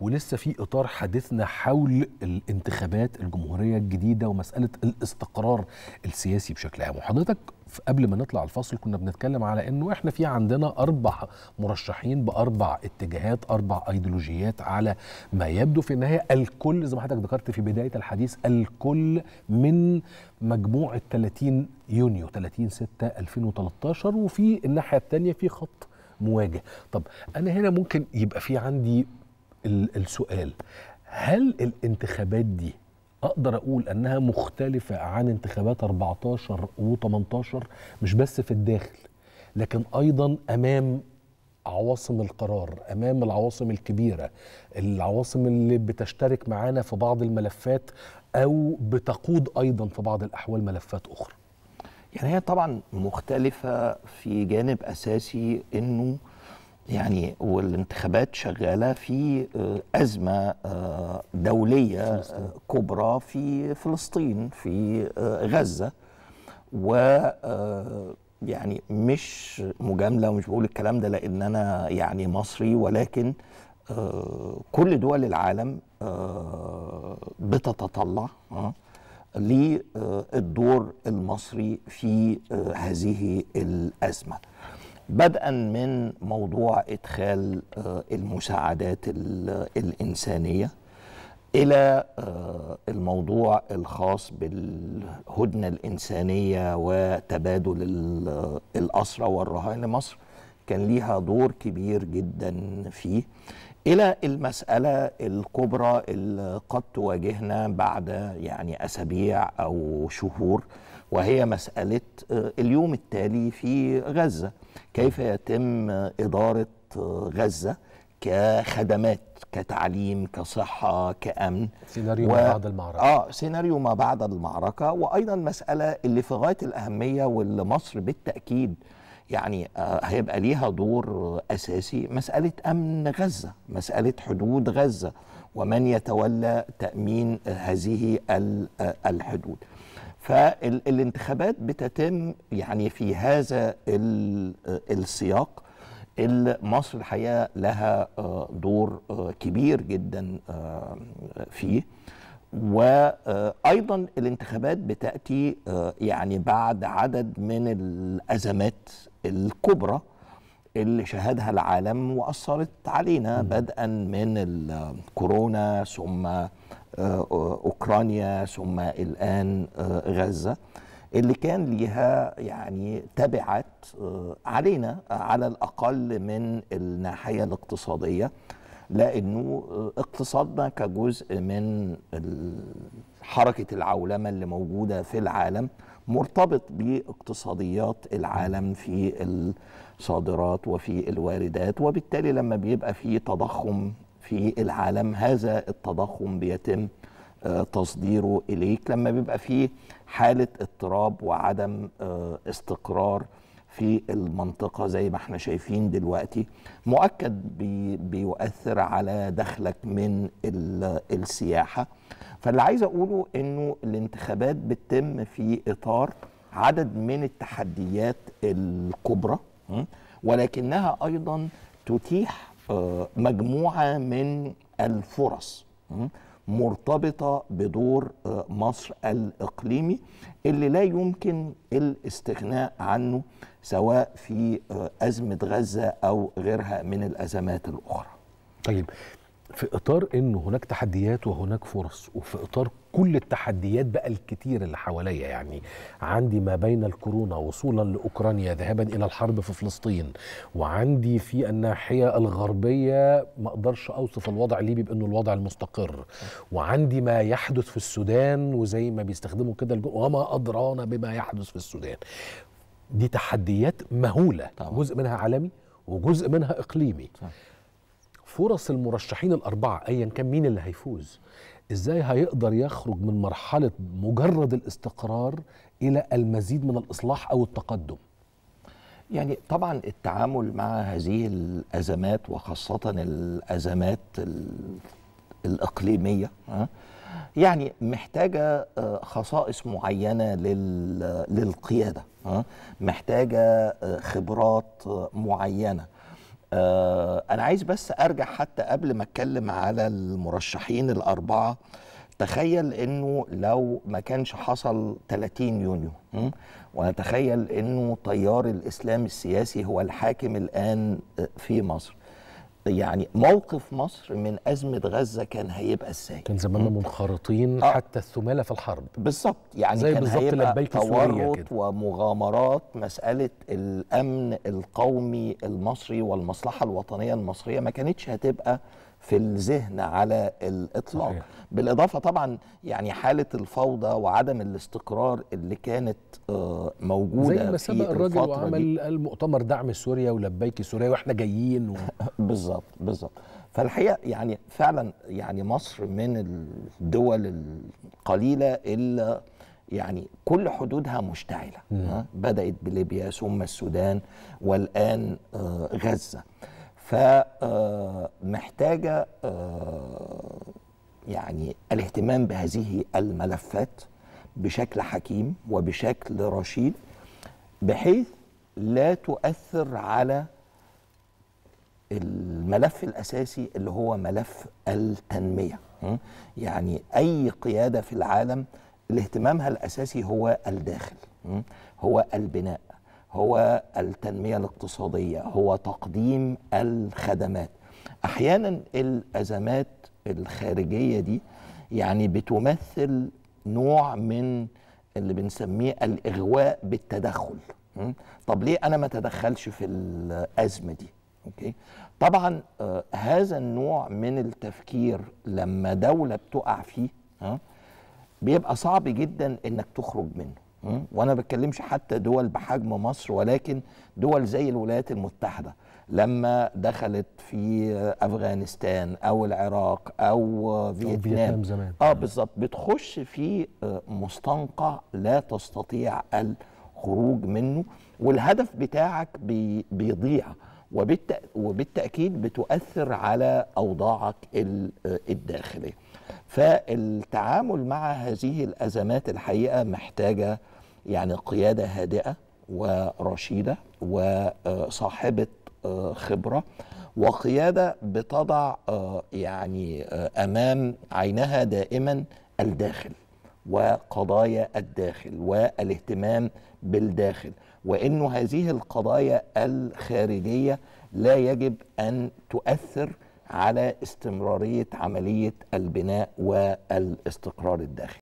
ولسه في اطار حديثنا حول الانتخابات الجمهوريه الجديده ومساله الاستقرار السياسي بشكل عام وحضرتك قبل ما نطلع الفصل كنا بنتكلم على انه احنا في عندنا اربع مرشحين باربع اتجاهات اربع ايديولوجيات على ما يبدو في النهايه الكل زي ما حضرتك ذكرت في بدايه الحديث الكل من مجموعه 30 يونيو 30 6 2013 وفي الناحيه الثانيه في خط مواجه طب انا هنا ممكن يبقى في عندي السؤال هل الانتخابات دي اقدر اقول انها مختلفه عن انتخابات 14 و18 مش بس في الداخل لكن ايضا امام عواصم القرار امام العواصم الكبيره العواصم اللي بتشترك معانا في بعض الملفات او بتقود ايضا في بعض الاحوال ملفات اخرى يعني هي طبعا مختلفه في جانب اساسي انه يعني والانتخابات شغاله في آه، ازمه آه، دوليه آه، كبرى في فلسطين في غزه و يعني مش مجامله ومش بقول الكلام ده لان انا يعني مصري ولكن كل دول العالم بتتطلع للدور المصري في هذه الازمه بدءا من موضوع ادخال آه، المساعدات الانسانيه الى آه، الموضوع الخاص بالهدنه الانسانيه وتبادل الاسرى والرهائن لمصر كان ليها دور كبير جدا فيه الى المساله الكبرى اللي قد تواجهنا بعد يعني اسابيع او شهور وهي مساله آه، اليوم التالي في غزه كيف يتم اداره آه، غزه كخدمات كتعليم كصحة كأمن سيناريو و... ما بعد المعركة آه سيناريو ما بعد المعركة وأيضا مسألة اللي في غاية الأهمية واللي مصر بالتأكيد يعني آه، هيبقى ليها دور اساسي مساله امن غزه مساله حدود غزه ومن يتولى تامين هذه آه، الحدود فالانتخابات بتتم يعني في هذا آه، السياق مصر الحقيقه لها دور كبير جدا فيه وايضا الانتخابات بتاتي آه، يعني بعد عدد من الازمات الكبرى اللي شهدها العالم واثرت علينا بدءا من الكورونا ثم آه، اوكرانيا ثم الان آه، غزه اللي كان ليها يعني تبعات علينا على الاقل من الناحيه الاقتصاديه لانه اقتصادنا كجزء من حركه العولمه اللي موجوده في العالم مرتبط باقتصاديات العالم في الصادرات وفي الواردات وبالتالي لما بيبقى في تضخم في العالم هذا التضخم بيتم آه، تصديره اليك لما بيبقى في حاله اضطراب وعدم آه، استقرار في المنطقه زي ما احنا شايفين دلوقتي مؤكد بي بيؤثر على دخلك من السياحه فاللي عايز اقوله انه الانتخابات بتتم في اطار عدد من التحديات الكبرى ولكنها ايضا تتيح آه، مجموعه من الفرص مرتبطه بدور آه، مصر الاقليمي اللي لا يمكن الاستغناء عنه سواء في آه، ازمه غزه او غيرها من الازمات الاخرى. طيب في اطار انه هناك تحديات وهناك فرص وفي اطار كل التحديات بقى الكتير اللي حواليا يعني عندي ما بين الكورونا وصولا لاوكرانيا ذهابا الى الحرب في فلسطين وعندي في الناحيه الغربيه ما اقدرش اوصف الوضع الليبي بانه الوضع المستقر وعندي ما يحدث في السودان وزي ما بيستخدموا كده وما ادرانا بما يحدث في السودان دي تحديات مهوله طبعا. جزء منها عالمي وجزء منها اقليمي صح. فرص المرشحين الاربعه ايا كان مين اللي هيفوز ازاي هيقدر يخرج من مرحله مجرد الاستقرار الى المزيد من الاصلاح او التقدم يعني طبعا التعامل مع هذه الازمات وخاصه الازمات الاقليميه يعني محتاجه آه، خصائص معينه للقياده محتاجه آه، خبرات آه، معينه آه، انا عايز بس ارجع حتى قبل ما اتكلم على المرشحين الاربعه تخيل انه لو ما كانش حصل 30 يونيو ونتخيل انه تيار الاسلام السياسي هو الحاكم الان آه، في مصر يعني موقف مصر من أزمة غزة كان هيبقى إزاي؟ كان زماننا منخرطين آه. حتى الثمالة في الحرب بالظبط يعني زي كان هيبقى تورط ومغامرات مسألة الأمن القومي المصري والمصلحة الوطنية المصرية ما كانتش هتبقى في الذهن على الاطلاق صحيح. بالاضافه طبعا يعني حاله الفوضى وعدم الاستقرار اللي كانت آه، موجوده زي ما سبق الراجل وعمل المؤتمر دعم سوريا ولبيك سوريا واحنا جايين و... بالظبط بالظبط فالحقيقه يعني فعلا يعني مصر من الدول القليله اللي يعني كل حدودها مشتعله بدات بليبيا ثم السودان والان آه، غزه فمحتاجة آه، آه، يعني الاهتمام بهذه الملفات بشكل حكيم وبشكل رشيد بحيث لا تؤثر على الملف الأساسي اللي هو ملف التنمية يعني أي قيادة في العالم الاهتمامها الأساسي هو الداخل هو البناء هو التنمية الاقتصادية هو تقديم الخدمات أحيانا الأزمات الخارجية دي يعني بتمثل نوع من اللي بنسميه الإغواء بالتدخل طب ليه أنا ما تدخلش في الأزمة دي أوكي؟ طبعا آه، هذا النوع من التفكير لما دولة بتقع فيه آه، بيبقى صعب جدا انك تخرج منه وانا بتكلمش حتى دول بحجم مصر ولكن دول زي الولايات المتحده لما دخلت في افغانستان او العراق او فيتنام زمان اه بالظبط بتخش في آه، مستنقع لا تستطيع الخروج منه والهدف بتاعك بيضيع وبالتاكيد بتؤثر على اوضاعك الداخليه فالتعامل مع هذه الازمات الحقيقه محتاجه يعني قياده هادئه ورشيده وصاحبه خبره وقياده بتضع يعني امام عينها دائما الداخل وقضايا الداخل والاهتمام بالداخل وان هذه القضايا الخارجيه لا يجب ان تؤثر على استمراريه عمليه البناء والاستقرار الداخلي